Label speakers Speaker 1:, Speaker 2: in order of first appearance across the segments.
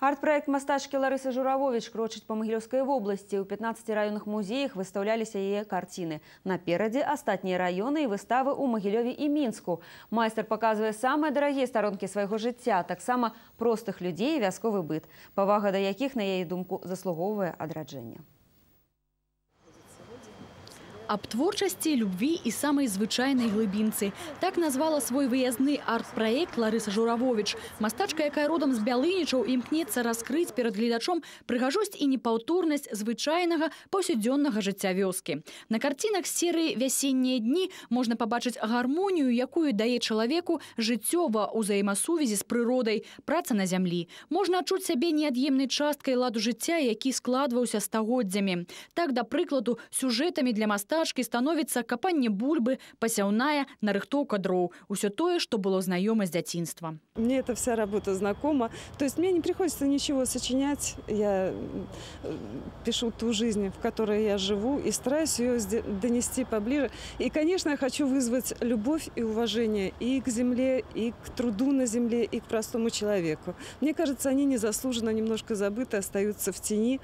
Speaker 1: Арт-проект мастачкі Ларысы Журавович крочыць па магілёўскай вобласці. У 15 раёнах музеях выстаўляліся яе карціны. Наперадзе астатнія раёны і выставы ў магілёве і мінску. Майстар паказвае самыя дарагія старонкі свайго жыцця, таксама простых людзей і вясковы быт. Павага да якіх, на яе думку, заслугоўвае адраджэння аб творчасці любві і самай звычайнай глыбінцы
Speaker 2: так назвала свой выязны арт-праект ларыса журавович мастачка якая родам з бялынічаў імкнецца раскрыць перад гледачом прыгажосць і непаўторнасць звычайнага паўсюдзённага жыцця вёскі на карцінах серыі вясеннія дні можна пабачыць гармонію якую дае чалавеку жыццёва ўзаемасувязі з прыродай праца на зямлі можна адчуць сябе неад'емнай часткай ладу жыцця які складваўся стагоддзямі так да прыкладу сюжэтамі для мастака цяжкі становіцца капанне бульбы, пасяўная, нарыхтоўка дроў, усё тое, што
Speaker 3: было знаёма з
Speaker 2: дзяцінства.
Speaker 3: Мне эта вся работа знакома. То есть мне не приходится ничего сочинять. Я э, пишу ту жизнь, в которой я живу, и стараюсь ее донести поближе. И, конечно, я хочу вызвать любовь и уважение и к земле, и к труду на земле, и к простому человеку. Мне кажется, они незаслуженно немножко забыты, остаются в тени.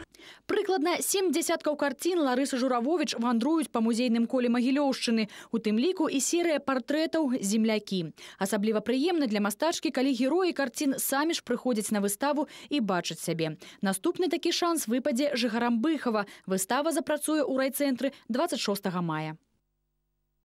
Speaker 3: Прыкладна семь дзясяткаў картин
Speaker 2: Ларысы Журавович вандруюць по музейным коле магілёўшчыны у тым ліку і серыя партрэтаў землякі асабліва прыемна для мастачкі калі героі карцін самі ж прыходзяць на выставу і бачаць сябе наступны такі шанс выпадзе жыхарам быхава выстава запрацуе ў райцэнтры 26 мая